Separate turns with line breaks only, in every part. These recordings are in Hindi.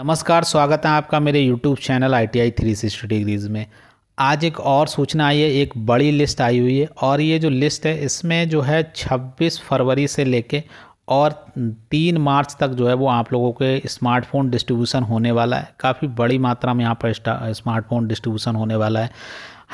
नमस्कार स्वागत है आपका मेरे YouTube channel I T I three sixty degrees में आज एक और सूचना आई है एक बड़ी लिस्ट आई हुई है और ये जो लिस्ट है इसमें जो है 26 फरवरी से लेके और 3 मार्च तक जो है वो आप लोगों के स्मार्टफोन डिस्ट्रीब्यूशन होने वाला है काफ़ी बड़ी मात्रा में यहाँ पर स्मार्टफोन डिस्ट्रीब्यूशन होने वाला है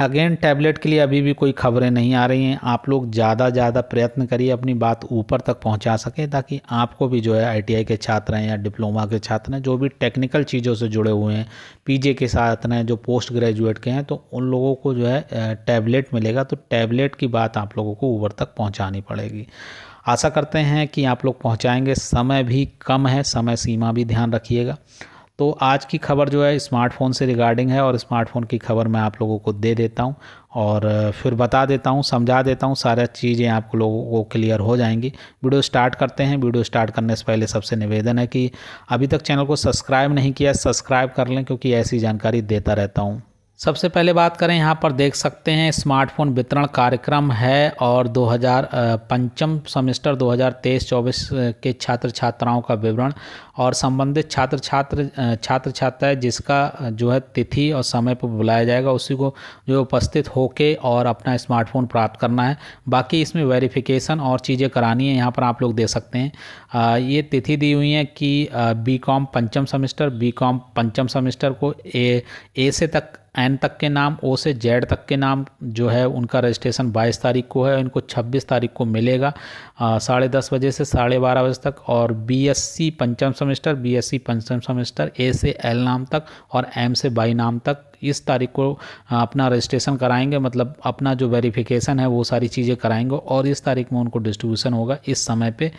अगेन टैबलेट के लिए अभी भी कोई खबरें नहीं आ रही हैं आप लोग ज़्यादा ज़्यादा प्रयत्न करिए अपनी बात ऊपर तक पहुंचा सकें ताकि आपको भी जो है आईटीआई के छात्र हैं या डिप्लोमा के छात्र हैं जो भी टेक्निकल चीज़ों से जुड़े हुए हैं पीजे के साथ हैं जो पोस्ट ग्रेजुएट के हैं तो उन लोगों को जो है टैबलेट मिलेगा तो टैबलेट की बात आप लोगों को ऊपर तक पहुँचानी पड़ेगी आशा करते हैं कि आप लोग पहुँचाएँगे समय भी कम है समय सीमा भी ध्यान रखिएगा तो आज की खबर जो है स्मार्टफ़ोन से रिगार्डिंग है और स्मार्टफ़ोन की खबर मैं आप लोगों को दे देता हूँ और फिर बता देता हूँ समझा देता हूँ सारा चीज़ें आप लोगों को क्लियर हो जाएंगी वीडियो स्टार्ट करते हैं वीडियो स्टार्ट करने से पहले सबसे निवेदन है कि अभी तक चैनल को सब्सक्राइब नहीं किया सब्सक्राइब कर लें क्योंकि ऐसी जानकारी देता रहता हूँ सबसे पहले बात करें यहाँ पर देख सकते हैं स्मार्टफोन वितरण कार्यक्रम है और हज़ार पंचम सेमेस्टर 2023-24 के छात्र छात्राओं का विवरण और संबंधित छात्र छात्र छात्र छात्राएं जिसका जो है तिथि और समय पर बुलाया जाएगा उसी को जो उपस्थित होके और अपना स्मार्टफोन प्राप्त करना है बाकी इसमें वेरिफिकेशन और चीज़ें करानी है यहाँ पर आप लोग दे सकते हैं ये तिथि दी हुई है कि बी पंचम सेमेस्टर बी पंचम सेमेस्टर को ए ए से तक एन तक के नाम ओ से जेड तक के नाम जो है उनका रजिस्ट्रेशन 22 तारीख को है इनको 26 तारीख को मिलेगा साढ़े दस बजे से साढ़े बारह बजे तक और बीएससी पंचम सेमेस्टर बीएससी पंचम सेमेस्टर ए से एल नाम तक और एम से बाई नाम तक इस तारीख को अपना रजिस्ट्रेशन कराएंगे मतलब अपना जो वेरिफिकेशन है वो सारी चीज़ें कराएंगे और इस तारीख में उनको डिस्ट्रीब्यूशन होगा इस समय पर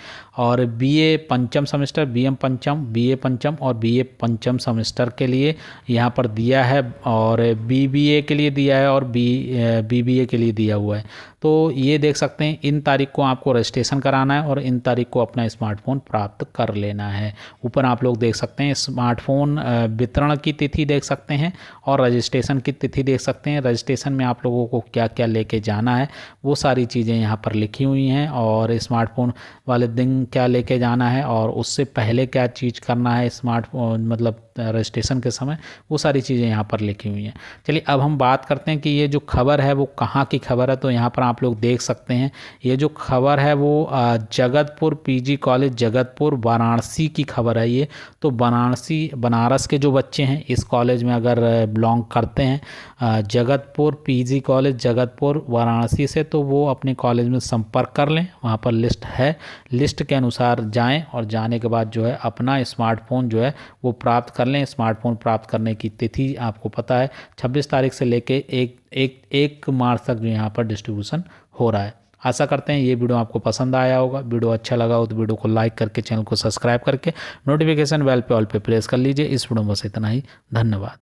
और बी पंचम सेमेस्टर बी पंचम बी पंचम और बी पंचम सेमेस्टर के लिए यहाँ पर दिया है और बी के लिए दिया है और बी बी के लिए दिया हुआ है तो ये देख सकते हैं इन तारीख को आपको रजिस्ट्रेशन कराना है और इन तारीख को अपना स्मार्टफोन प्राप्त कर लेना है ऊपर आप लोग देख सकते हैं स्मार्टफोन वितरण की तिथि देख सकते हैं और रजिस्ट्रेशन की तिथि देख सकते हैं रजिस्ट्रेशन में आप लोगों को क्या क्या लेके जाना है वो सारी चीज़ें यहाँ पर लिखी हुई हैं और स्मार्टफोन वाले दिन क्या लेके जाना है और उससे पहले क्या चीज़ करना है स्मार्टफोन मतलब रजिस्ट्रेशन के समय वो सारी चीज़ें यहाँ पर लिखी हुई हैं चलिए अब हम बात करते हैं कि ये जो खबर है वो कहाँ की खबर है तो यहाँ पर आप लोग देख सकते हैं ये जो खबर है वो जगतपुर पीजी कॉलेज जगतपुर वाराणसी की खबर है ये तो वाराणसी बनारस के जो बच्चे हैं इस कॉलेज में अगर बिलोंग करते हैं जगतपुर पीजी कॉलेज जगतपुर वाराणसी से तो वो अपने कॉलेज में संपर्क कर लें वहाँ पर लिस्ट है लिस्ट के अनुसार जाएँ और जाने के बाद जो है अपना स्मार्टफोन जो है वो प्राप्त कर कर लें स्मार्टफोन प्राप्त करने की तिथि आपको पता है छब्बीस तारीख से लेकर एक एक एक मार्च तक जो यहाँ पर डिस्ट्रीब्यूशन हो रहा है आशा करते हैं ये वीडियो आपको पसंद आया होगा वीडियो अच्छा लगा हो तो वीडियो को लाइक करके चैनल को सब्सक्राइब करके नोटिफिकेशन बेल पे ऑल पे प्रेस कर लीजिए इस वीडियो में बस इतना ही धन्यवाद